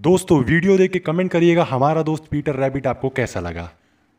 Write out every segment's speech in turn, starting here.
दोस्तों वीडियो देख के कमेंट करिएगा हमारा दोस्त पीटर रैबिट आपको कैसा लगा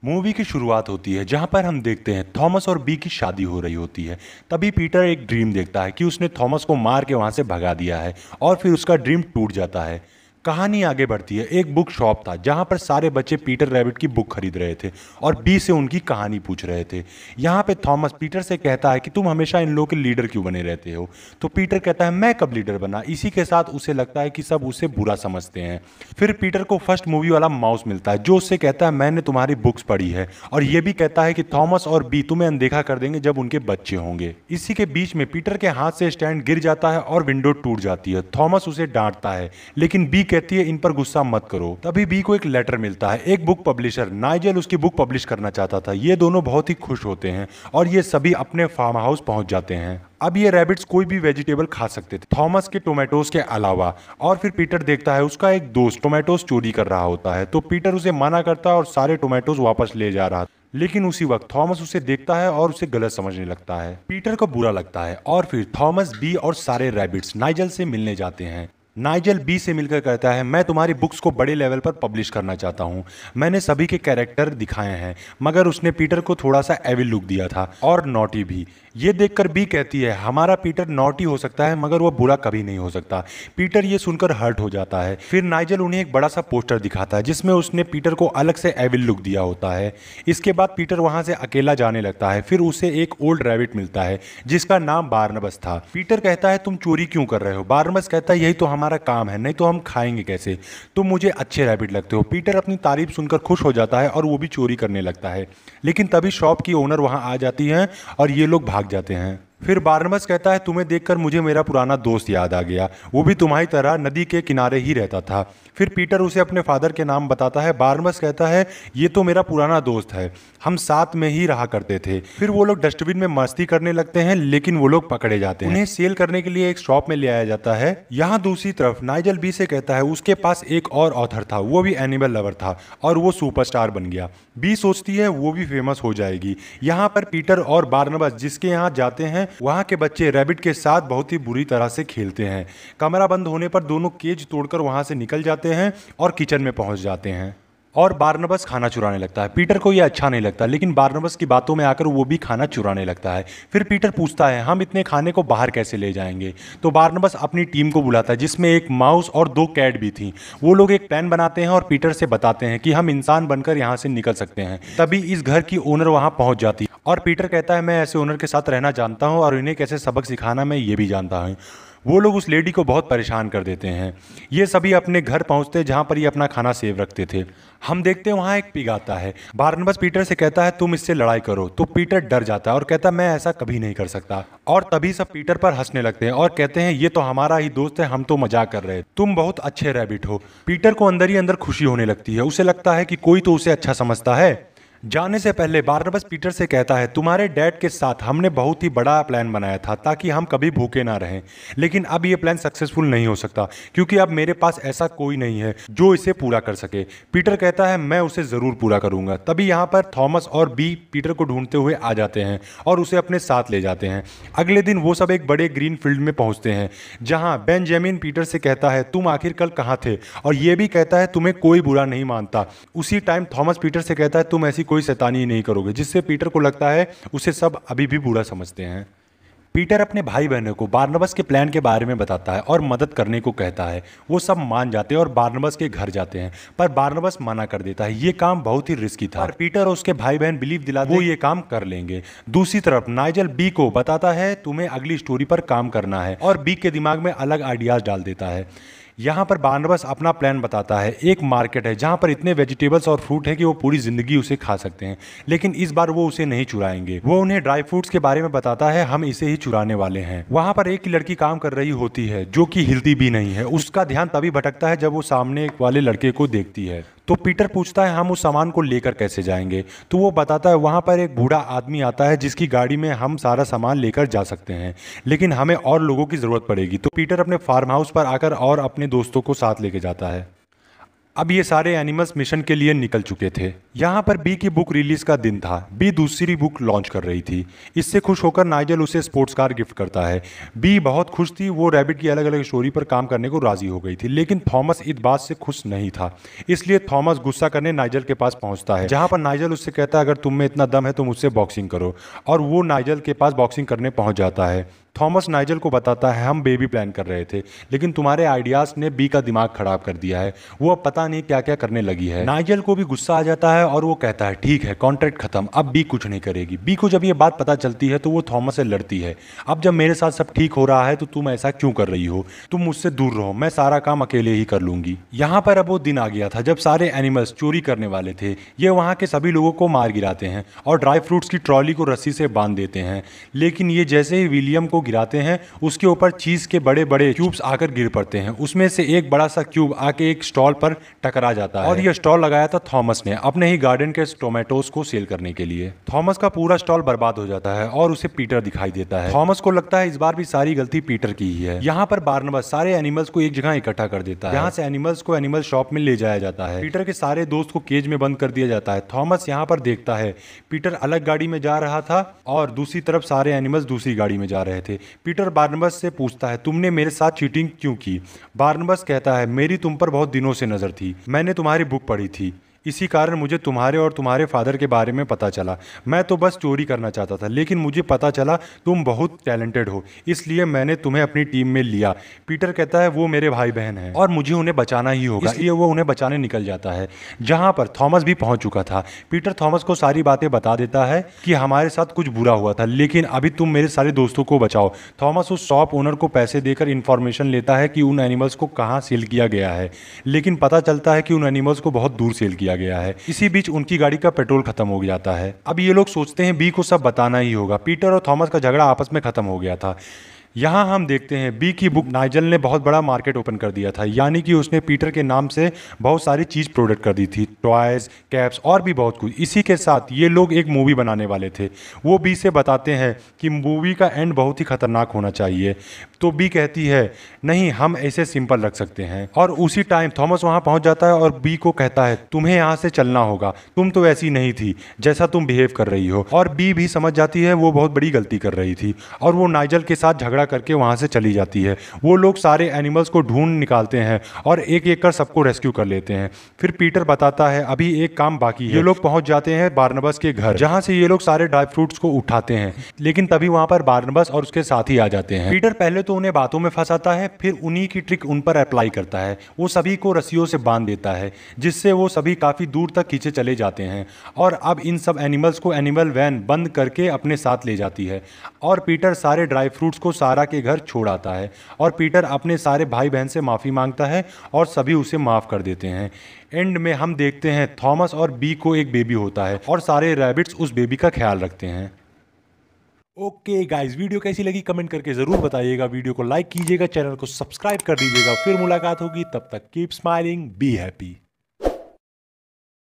मूवी की शुरुआत होती है जहाँ पर हम देखते हैं थॉमस और बी की शादी हो रही होती है तभी पीटर एक ड्रीम देखता है कि उसने थॉमस को मार के वहाँ से भगा दिया है और फिर उसका ड्रीम टूट जाता है कहानी आगे बढ़ती है एक बुक शॉप था जहाँ पर सारे बच्चे पीटर रैबिट की बुक खरीद रहे थे और बी से उनकी कहानी पूछ रहे थे यहाँ पे थॉमस पीटर से कहता है कि तुम हमेशा इन लोगों के लीडर क्यों बने रहते हो तो पीटर कहता है मैं कब लीडर बना इसी के साथ उसे लगता है कि सब उसे बुरा समझते हैं फिर पीटर को फर्स्ट मूवी वाला माउस मिलता है जो उससे कहता है मैंने तुम्हारी बुक्स पढ़ी है और ये भी कहता है कि थॉमस और बी तुम्हें अनदेखा कर देंगे जब उनके बच्चे होंगे इसी के बीच में पीटर के हाथ से स्टैंड गिर जाता है और विंडो टूट जाती है थॉमस उसे डांटता है लेकिन बी कहती है इन पर गुस्सा मत करो तभी बी को एक लेटर मिलता है एक बुक पब्लिशर नाइजल उसकी बुक पब्लिश करना चाहता था ये दोनों बहुत ही खुश होते हैं और ये सभी अपने फार्म हाउस पहुंच जाते हैं अब ये रैबिट्स कोई भी वेजिटेबल खा सकते थे थॉमस के टोमेटोस के अलावा और फिर पीटर देखता है उसका एक दोस्त टोमेटोज चोरी कर रहा होता है तो पीटर उसे मना करता है और सारे टोमेटोज वापस ले जा रहा लेकिन उसी वक्त थॉमस उसे देखता है और उसे गलत समझने लगता है पीटर को बुरा लगता है और फिर थॉमस बी और सारे रैबिट्स नाइजल से मिलने जाते हैं नाइजल बी से मिलकर कहता है मैं तुम्हारी बुक्स को बड़े लेवल पर पब्लिश करना चाहता हूँ मैंने सभी के कैरेक्टर दिखाए हैं मगर उसने पीटर को थोड़ा सा एविल लुक दिया था और नोटी भी ये देखकर बी कहती है हमारा पीटर नॉटी हो सकता है मगर वह बुरा कभी नहीं हो सकता पीटर ये सुनकर हर्ट हो जाता है फिर नाइजल उन्हें एक बड़ा सा पोस्टर दिखाता है जिसमें उसने पीटर को अलग से एविल लुक दिया होता है इसके बाद पीटर वहां से अकेला जाने लगता है फिर उसे एक ओल्ड रैबिट मिलता है जिसका नाम बार्नबस था पीटर कहता है तुम चोरी क्यों कर रहे हो बार्नबस कहता है यही तो हमारा काम है नहीं तो हम खाएंगे कैसे तुम मुझे अच्छे रैबिट लगते हो पीटर अपनी तारीफ सुनकर खुश हो जाता है और वो भी चोरी करने लगता है लेकिन तभी शॉप की ओनर वहां आ जाती है और ये लोग भाग जाते हैं फिर बारनबस कहता है तुम्हें देखकर मुझे मेरा पुराना दोस्त याद आ गया वो भी तुम्हारी तरह नदी के किनारे ही रहता था फिर पीटर उसे अपने फादर के नाम बताता है बारनबस कहता है ये तो मेरा पुराना दोस्त है हम साथ में ही रहा करते थे फिर वो लोग डस्टबिन में मस्ती करने लगते हैं लेकिन वो लोग पकड़े जाते हैं उन्हें सेल करने के लिए एक शॉप में ले आया जाता है यहाँ दूसरी तरफ नाइजल बी से कहता है उसके पास एक और ऑथर था वो भी एनिमल लवर था और वो सुपरस्टार बन गया बी सोचती है वो भी फेमस हो जाएगी यहाँ पर पीटर और बारनबस जिसके यहाँ जाते हैं वहाँ के बच्चे रैबिट के साथ बहुत ही बुरी तरह से खेलते हैं कमरा बंद होने पर दोनों केज तोड़कर वहाँ से निकल जाते हैं और किचन में पहुँच जाते हैं और बार्नबस खाना चुराने लगता है पीटर को यह अच्छा नहीं लगता लेकिन बार्नबस की बातों में आकर वो भी खाना चुराने लगता है फिर पीटर पूछता है हम इतने खाने को बाहर कैसे ले जाएंगे तो बार्नबस अपनी टीम को बुलाता है जिसमें एक माउस और दो कैट भी थी वो लोग एक प्लान बनाते हैं और पीटर से बताते हैं कि हम इंसान बनकर यहाँ से निकल सकते हैं तभी इस घर की ओनर वहाँ पहुँच जाती है और पीटर कहता है मैं ऐसे ओनर के साथ रहना जानता हूँ और इन्हें कैसे सबक सिखाना मैं ये भी जानता हूँ वो लोग उस लेडी को बहुत परेशान कर देते हैं ये सभी अपने घर पहुँचते जहाँ पर ये अपना खाना सेव रखते थे हम देखते हैं वहाँ एक पिग आता है बारनबस पीटर से कहता है तुम इससे लड़ाई करो तो पीटर डर जाता है और कहता है मैं ऐसा कभी नहीं कर सकता और तभी सब पीटर पर हंसने लगते हैं और कहते हैं ये तो हमारा ही दोस्त है हम तो मजाक कर रहे तुम बहुत अच्छे रैबिट हो पीटर को अंदर ही अंदर खुशी होने लगती है उसे लगता है कि कोई तो उसे अच्छा समझता है जाने से पहले बारनबस पीटर से कहता है तुम्हारे डैड के साथ हमने बहुत ही बड़ा प्लान बनाया था ताकि हम कभी भूखे ना रहें लेकिन अब ये प्लान सक्सेसफुल नहीं हो सकता क्योंकि अब मेरे पास ऐसा कोई नहीं है जो इसे पूरा कर सके पीटर कहता है मैं उसे ज़रूर पूरा करूंगा तभी यहाँ पर थॉमस और बी पीटर को ढूंढते हुए आ जाते हैं और उसे अपने साथ ले जाते हैं अगले दिन वो सब एक बड़े ग्रीन फील्ड में पहुँचते हैं जहाँ बेंजामिन पीटर से कहता है तुम आखिर कल कहाँ थे और ये भी कहता है तुम्हें कोई बुरा नहीं मानता उसी टाइम थॉमस पीटर से कहता है तुम ऐसी कोई शैतानी नहीं करोगे जिससे पीटर को लगता है उसे सब अभी भी बुरा समझते हैं पीटर अपने भाई बहनों को बार्नबस के प्लान के बारे में बताता है और मदद करने को कहता है वो सब मान जाते हैं और बार्नबस के घर जाते हैं पर बार्नबस मना कर देता है ये काम बहुत ही रिस्की था और पीटर और उसके भाई बहन बिलीव दिलाते वो ये काम कर लेंगे दूसरी तरफ नाइजल बी को बताता है तुम्हें अगली स्टोरी पर काम करना है और बी के दिमाग में अलग आइडियाज डाल देता है यहाँ पर बानवस अपना प्लान बताता है एक मार्केट है जहाँ पर इतने वेजिटेबल्स और फ्रूट है कि वो पूरी ज़िंदगी उसे खा सकते हैं लेकिन इस बार वो उसे नहीं चुराएंगे वो उन्हें ड्राई फ्रूट्स के बारे में बताता है हम इसे ही चुराने वाले हैं वहाँ पर एक लड़की काम कर रही होती है जो कि हिलती भी नहीं है उसका ध्यान तभी भटकता है जब वो सामने वाले लड़के को देखती है तो पीटर पूछता है हम उस सामान को लेकर कैसे जाएंगे तो वो बताता है वहाँ पर एक बूढ़ा आदमी आता है जिसकी गाड़ी में हम सारा सामान लेकर जा सकते हैं लेकिन हमें और लोगों की ज़रूरत पड़ेगी तो पीटर अपने फार्म हाउस पर आकर और अपने दोस्तों को साथ लेके जाता है अब ये सारे एनिमल्स मिशन के लिए निकल चुके थे यहाँ पर बी की बुक रिलीज का दिन था बी दूसरी बुक लॉन्च कर रही थी इससे खुश होकर नाइजल उसे स्पोर्ट्स कार गिफ्ट करता है बी बहुत खुश थी वो रैबिट की अलग अलग स्टोरी पर काम करने को राजी हो गई थी लेकिन थॉमस इस बात से खुश नहीं था इसलिए थॉमस गुस्सा करने नाइजल के पास पहुँचता है जहाँ पर नाइजल उससे कहता है अगर तुम में इतना दम है तो मुझसे बॉक्सिंग करो और वो नाइजल के पास बॉक्सिंग करने पहुँच जाता है थॉमस नाइजल को बताता है हम बेबी प्लान कर रहे थे लेकिन तुम्हारे आइडियाज़ ने बी का दिमाग खराब कर दिया है वो अब पता नहीं क्या क्या करने लगी है नाइजल को भी गुस्सा आ जाता है है और वो कहता है ठीक है कॉन्ट्रैक्ट खत्म अब बी कुछ नहीं करेगी बी को जब ये बात पता चलती है तो वो थॉमस से लड़ती है अब जब मेरे साथ सब ठीक हो रहा है तो तुम ऐसा क्यों कर रही हो तुम मुझसे दूर रहो मैं सारा काम अकेले ही कर लूंगी यहाँ पर अब वो दिन आ गया था जब सारे एनिमल्स चोरी करने वाले थे ये वहाँ के सभी लोगों को मार गिराते हैं और ड्राई फ्रूट्स की ट्रॉली को रस्सी से बांध देते हैं लेकिन ये जैसे ही विलियम को गिराते हैं उसके ऊपर चीज़ के बड़े बड़े क्यूब्स आकर गिर पड़ते हैं उसमें से एक बड़ा सा क्यूब आके एक स्टॉल पर टकरा जाता है और यह स्टॉल लगाया था थॉमस ने अपने ही गार्डन के टोमेटोज को सेल करने के लिए थॉमस का पूरा स्टॉल बर्बाद हो जाता है और उसे पीटर दिखाई देता है थॉमस को लगता है इस बार भी सारी गलती पीटर की ही है यहाँ पर बारनबस सारे एनिमल्स को एक जगह इकट्ठा कर देता है यहाँ से एनिमल्स को एनिमल शॉप में ले जाया जाता है पीटर के सारे दोस्त को केज में बंद कर दिया जाता है थॉमस यहाँ पर देखता है पीटर अलग गाड़ी में जा रहा था और दूसरी तरफ सारे एनिमल्स दूसरी गाड़ी में जा रहे थे पीटर बार्नबस से पूछता है तुमने मेरे साथ चीटिंग क्यों की बार्नबस कहता है मेरी तुम पर बहुत दिनों से नजर थी मैंने तुम्हारी बुक पढ़ी थी इसी कारण मुझे तुम्हारे और तुम्हारे फादर के बारे में पता चला मैं तो बस चोरी करना चाहता था लेकिन मुझे पता चला तुम बहुत टैलेंटेड हो इसलिए मैंने तुम्हें अपनी टीम में लिया पीटर कहता है वो मेरे भाई बहन हैं और मुझे उन्हें बचाना ही होगा इसलिए वो उन्हें बचाने निकल जाता है जहाँ पर थॉमस भी पहुँच चुका था पीटर थॉमस को सारी बातें बता देता है कि हमारे साथ कुछ बुरा हुआ था लेकिन अभी तुम मेरे सारे दोस्तों को बचाओ थॉमस उस शॉप ओनर को पैसे देकर इन्फॉर्मेशन लेता है कि उन एनिमल्स को कहाँ सेल किया गया है लेकिन पता चलता है कि उन एनिमल्स को बहुत दूर सेल किया दिया गया है इसी बीच उनकी गाड़ी का पेट्रोल खत्म हो जाता है अब ये लोग सोचते हैं बी को सब बताना ही होगा पीटर और थॉमस का झगड़ा आपस में खत्म हो गया था यहाँ हम देखते हैं बी की बुक नाइजल ने बहुत बड़ा मार्केट ओपन कर दिया था यानी कि उसने पीटर के नाम से बहुत सारी चीज़ प्रोडक्ट कर दी थी टॉयज कैप्स और भी बहुत कुछ इसी के साथ ये लोग एक मूवी बनाने वाले थे वो बी से बताते हैं कि मूवी का एंड बहुत ही खतरनाक होना चाहिए तो बी कहती है नहीं हम ऐसे सिंपल रख सकते हैं और उसी टाइम थॉमस वहाँ पहुँच जाता है और बी को कहता है तुम्हें यहाँ से चलना होगा तुम तो ऐसी नहीं थी जैसा तुम बिहेव कर रही हो और बी भी समझ जाती है वो बहुत बड़ी गलती कर रही थी और वो नाइजल के साथ झगड़ा झगड़ा करके वहाँ से चली जाती है वो लोग सारे एनिमल्स को ढूंढ निकालते हैं और एक एक कर सबको रेस्क्यू कर लेते हैं फिर पीटर बताता है अभी एक काम बाकी है ये लोग पहुँच जाते हैं बारनबस के घर जहाँ से ये लोग सारे ड्राई फ्रूट्स को उठाते हैं लेकिन तभी वहाँ पर बारनबस और उसके साथ ही आ जाते हैं पीटर पहले तो उन्हें बातों में फंसाता है फिर उन्हीं की ट्रिक उन पर अप्लाई करता है वो सभी को रस्सियों से बांध देता है जिससे वो सभी काफ़ी दूर तक खींचे चले जाते हैं और अब इन सब एनिमल्स को एनिमल वैन बंद करके अपने साथ ले जाती है और पीटर सारे ड्राई फ्रूट्स को साथ सारा के घर छोड़ आता है और पीटर अपने सारे भाई बहन से माफ़ी मांगता है और सभी उसे माफ़ कर देते हैं एंड में हम देखते हैं थॉमस और बी को एक बेबी होता है और सारे रैबिट्स उस बेबी का ख्याल रखते हैं ओके गाइस वीडियो कैसी लगी कमेंट करके ज़रूर बताइएगा वीडियो को लाइक कीजिएगा चैनल को सब्सक्राइब कर दीजिएगा फिर मुलाकात होगी तब तक कीप स्माइलिंग बी हैप्पी